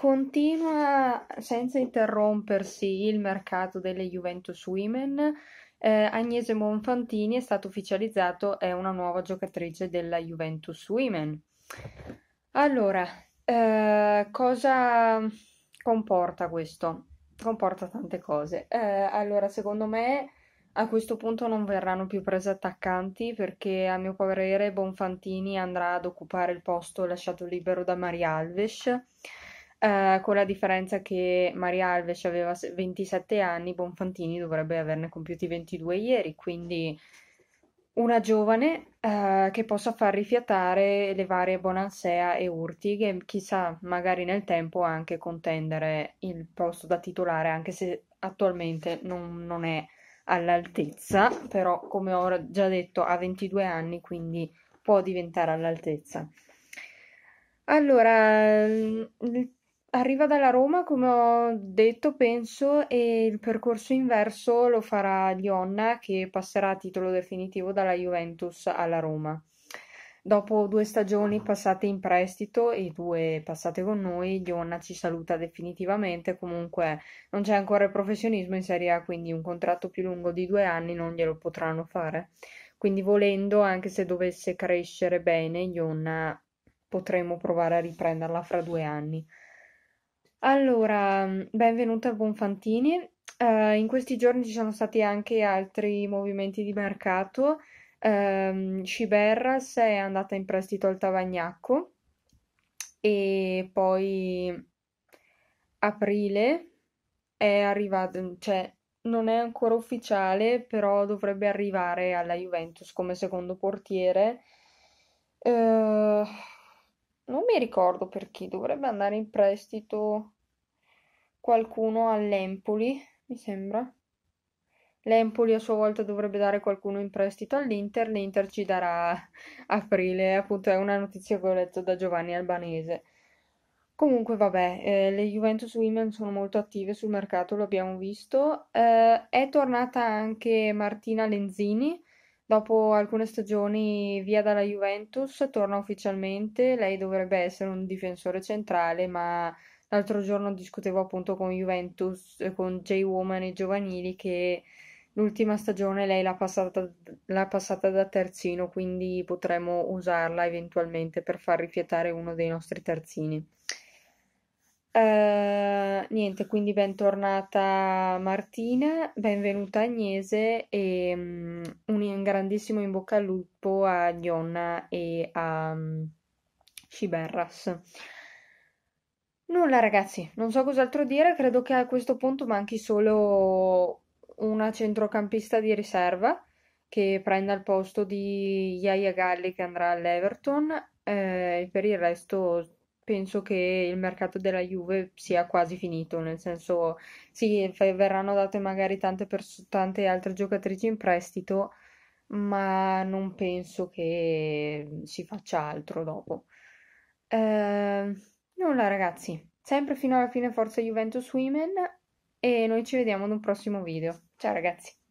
Continua senza interrompersi il mercato delle Juventus Women. Eh, Agnese Monfantini è stata ufficializzata, è una nuova giocatrice della Juventus Women. Allora, eh, cosa comporta questo? Comporta tante cose. Eh, allora, secondo me a questo punto non verranno più prese attaccanti perché a mio parere Bonfantini andrà ad occupare il posto lasciato libero da Maria Alves eh, con la differenza che Maria Alves aveva 27 anni, Bonfantini dovrebbe averne compiuti 22 ieri, quindi una giovane eh, che possa far rifiatare le varie Bonansea e Urtig e chissà magari nel tempo anche contendere il posto da titolare anche se attualmente non, non è all'altezza però come ho già detto ha 22 anni quindi può diventare all'altezza allora il Arriva dalla Roma, come ho detto, penso, e il percorso inverso lo farà Lionna, che passerà a titolo definitivo dalla Juventus alla Roma. Dopo due stagioni passate in prestito e due passate con noi, Lionna ci saluta definitivamente. Comunque non c'è ancora il professionismo in Serie A, quindi un contratto più lungo di due anni non glielo potranno fare. Quindi, volendo, anche se dovesse crescere bene, Lionna potremmo provare a riprenderla fra due anni. Allora, mhmm, benvenuta a Bonfantini. Ehm, in questi giorni ci sono stati anche altri movimenti di mercato. Ehm, Sciberras è andata in prestito al Tavagnacco e poi Aprile è arrivato mm, cioè non è ancora ufficiale, però dovrebbe arrivare alla Juventus come secondo portiere. Uhm non mi ricordo perché dovrebbe andare in prestito qualcuno all'Empoli, mi sembra. L'Empoli a sua volta dovrebbe dare qualcuno in prestito all'Inter, l'Inter ci darà aprile, appunto è una notizia che ho letto da Giovanni Albanese. Comunque vabbè, eh, le Juventus Women sono molto attive sul mercato, lo abbiamo visto. Eh, è tornata anche Martina Lenzini, Dopo alcune stagioni via dalla Juventus, torna ufficialmente. Lei dovrebbe essere un difensore centrale, ma l'altro giorno discutevo appunto con Juventus, con J-Woman e Giovanili che l'ultima stagione lei l'ha passata, l'ha passata da terzino, quindi potremmo usarla eventualmente per far rifiatare uno dei nostri terzini. Eh, niente, quindi bentornata Martina, benvenuta Agnese e mm, un grandissimo in bocca al lupo a Dionna e a mm, Sciberras. Nulla ragazzi, non so cos'altro dire, credo che a questo punto manchi solo una centrocampista di riserva che prenda il posto di Yaya Galli che andrà all'Everton eh, e per il resto penso che il mercato della Juve sia quasi finito, nel senso sì, verranno date magari tante, tante altre giocatrici in prestito, ma non penso che si faccia altro dopo. Eh, nulla ragazzi, sempre fino alla fine forza Juventus Women e noi ci vediamo in un prossimo video. Ciao ragazzi!